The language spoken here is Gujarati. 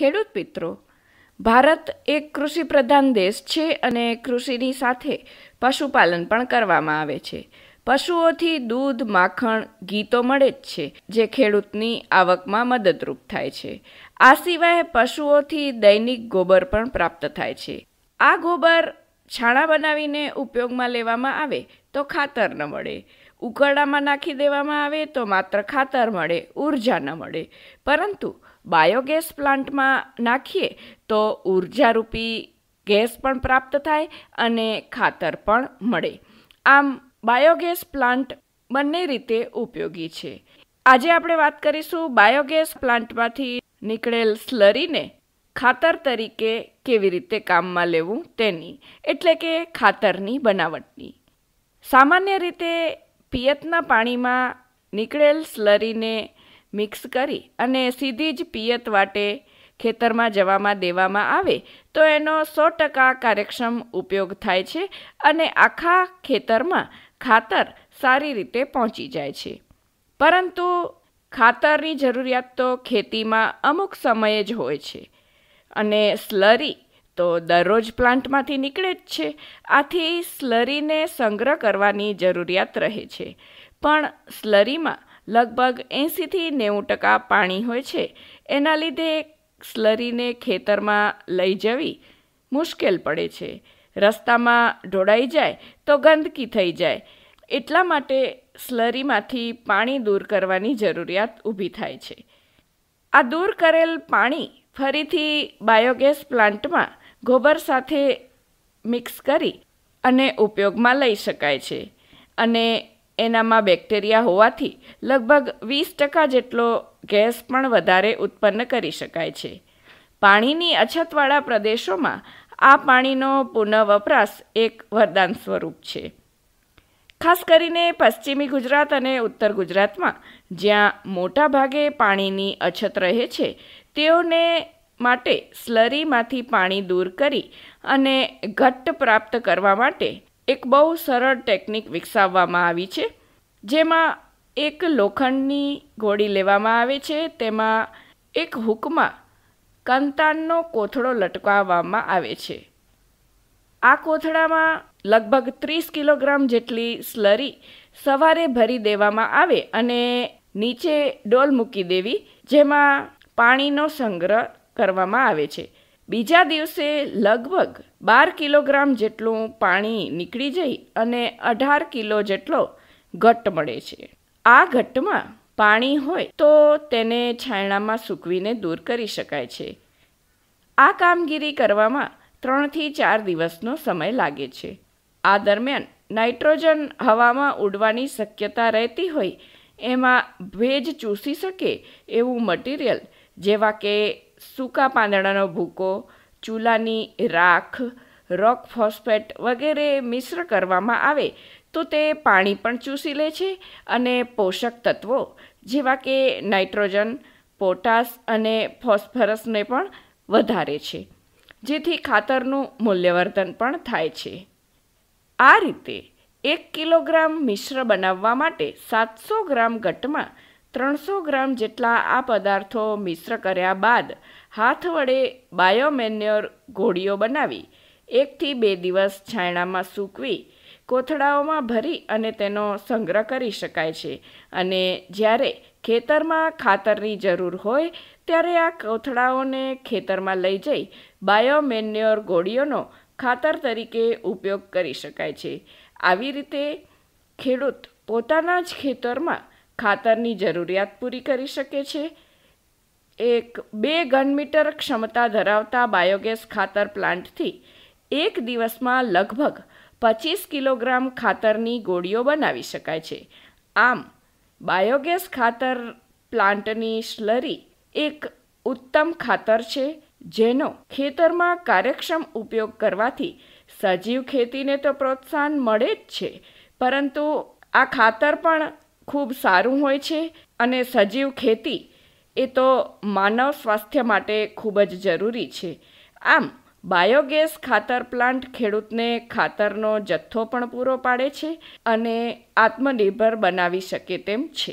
ખેડૂત મિત્રો ભારત એક કૃષિ પ્રધાન દેશ છે અને કૃષિની સાથે પશુપાલન પણ કરવામાં આવે છે પશુઓથી દૂધ માખણ ઘી તો મળે જ છે જે ખેડૂતની આવકમાં મદદરૂપ થાય છે આ સિવાય પશુઓથી દૈનિક ગોબર પણ પ્રાપ્ત થાય છે આ ગોબર છાણા બનાવીને ઉપયોગમાં લેવામાં આવે તો ખાતર ન મળે ઉકરડામાં નાખી દેવામાં આવે તો માત્ર ખાતર મળે ઉર્જા ન મળે પરંતુ બાયોગેસ પ્લાન્ટમાં નાખીએ તો ઉર્જારૂપી ગેસ પણ પ્રાપ્ત થાય અને ખાતર પણ મળે આમ બાયોગેસ પ્લાન્ટ બંને રીતે ઉપયોગી છે આજે આપણે વાત કરીશું બાયોગેસ પ્લાન્ટમાંથી નીકળેલ સ્લરીને ખાતર તરીકે કેવી રીતે કામમાં લેવું તેની એટલે કે ખાતરની બનાવટની સામાન્ય રીતે પિયતના પાણીમાં નીકળેલ સ્લરીને મિક્સ કરી અને સીધી જ પિયત વાટે ખેતરમાં જવામાં દેવામાં આવે તો એનો સો ટકા કાર્યક્ષમ ઉપયોગ થાય છે અને આખા ખેતરમાં ખાતર સારી રીતે પહોંચી જાય છે પરંતુ ખાતરની જરૂરિયાત તો ખેતીમાં અમુક સમયે જ હોય છે અને સ્લરી તો દરરોજ પ્લાન્ટમાંથી નીકળે જ છે આથી સ્લરીને સંગ્રહ કરવાની જરૂરિયાત રહે છે પણ સ્લરીમાં લગભગ એંસીથી નેવું ટકા પાણી હોય છે એના લીધે સ્લરીને ખેતરમાં લઈ જવી મુશ્કેલ પડે છે રસ્તામાં ઢોળાઈ જાય તો ગંદકી થઈ જાય એટલા માટે સ્લરીમાંથી પાણી દૂર કરવાની જરૂરિયાત ઊભી થાય છે આ દૂર કરેલ પાણી ફરીથી બાયોગેસ પ્લાન્ટમાં ગોબર સાથે મિક્સ કરી અને ઉપયોગમાં લઈ શકાય છે અને એનામાં બેક્ટેરિયા હોવાથી લગભગ વીસ ટકા જેટલો ગેસ પણ વધારે ઉત્પન્ન કરી શકાય છે પાણીની અછતવાળા પ્રદેશોમાં આ પાણીનો પુનઃવપરાશ એક વરદાન સ્વરૂપ છે ખાસ કરીને પશ્ચિમી ગુજરાત અને ઉત્તર ગુજરાતમાં જ્યાં મોટા ભાગે પાણીની અછત રહે છે તેઓને માટે સ્લરીમાંથી પાણી દૂર કરી અને ઘટ્ટ પ્રાપ્ત કરવા માટે એક બહુ સરળ ટેકનિક વિકસાવવામાં આવી છે જેમાં એક લોખંડની ગોળી લેવામાં આવે છે તેમાં એક હુકમાં કંતાનનો કોથળો લટકાવવામાં આવે છે આ કોથળામાં લગભગ ત્રીસ કિલોગ્રામ જેટલી સ્લરી સવારે ભરી દેવામાં આવે અને નીચે ડોલ મૂકી દેવી જેમાં પાણીનો સંગ્રહ કરવામાં આવે છે બીજા દિવસે લગભગ બાર કિલોગ્રામ જેટલું પાણી નીકળી જઈ અને અઢાર કિલો જેટલો ઘટ્ટ મળે છે આ ઘટ્ટમાં પાણી હોય તો તેને છાયણામાં સૂકવીને દૂર કરી શકાય છે આ કામગીરી કરવામાં ત્રણથી ચાર દિવસનો સમય લાગે છે આ દરમિયાન નાઇટ્રોજન હવામાં ઉડવાની શક્યતા રહેતી હોય એમાં ભેજ ચૂસી શકે એવું મટીરિયલ જેવા કે સૂકા પાંદડાનો ભૂકો ચૂલાની રાખ રોક ફોસ્ફેટ વગેરે મિશ્ર કરવામાં આવે તો તે પાણી પણ ચૂસી લે છે અને પોષક તત્વો જેવા કે નાઇટ્રોજન પોટાશ અને ફોસ્ફરસને પણ વધારે છે જેથી ખાતરનું મૂલ્યવર્ધન પણ થાય છે આ રીતે એક કિલોગ્રામ મિશ્ર બનાવવા માટે સાતસો ગ્રામ ઘટમાં ત્રણસો ગ્રામ જેટલા આ પદાર્થો મિશ્ર કર્યા બાદ હાથ વડે બાયોમેન્યોર ઘોડીઓ બનાવી એકથી બે દિવસ છાયણામાં સૂકવી કોથળાઓમાં ભરી અને તેનો સંગ્રહ કરી શકાય છે અને જ્યારે ખેતરમાં ખાતરની જરૂર હોય ત્યારે આ કોથળાઓને ખેતરમાં લઈ જઈ બાયોમેન્યોર ગોળીઓનો ખાતર તરીકે ઉપયોગ કરી શકાય છે આવી રીતે ખેડૂત પોતાના જ ખેતરમાં ખાતરની જરૂરિયાત પૂરી કરી શકે છે એક બે ઘનમીટર ક્ષમતા ધરાવતા બાયોગેસ ખાતર પ્લાન્ટથી એક દિવસમાં લગભગ પચીસ કિલોગ્રામ ખાતરની ગોળીઓ બનાવી શકાય છે આમ બાયોગેસ ખાતર પ્લાન્ટની સ્લરી એક ઉત્તમ ખાતર છે જેનો ખેતરમાં કાર્યક્ષમ ઉપયોગ કરવાથી સજીવ ખેતીને તો પ્રોત્સાહન મળે જ છે પરંતુ આ ખાતર પણ ખૂબ સારું હોય છે અને સજીવ ખેતી એ તો માનવ સ્વાસ્થ્ય માટે ખૂબ જ જરૂરી છે આમ બાયોગેસ ખાતર પ્લાન્ટ ખેડૂતને ખાતરનો જથ્થો પણ પૂરો પાડે છે અને આત્મનિર્ભર બનાવી શકે તેમ છે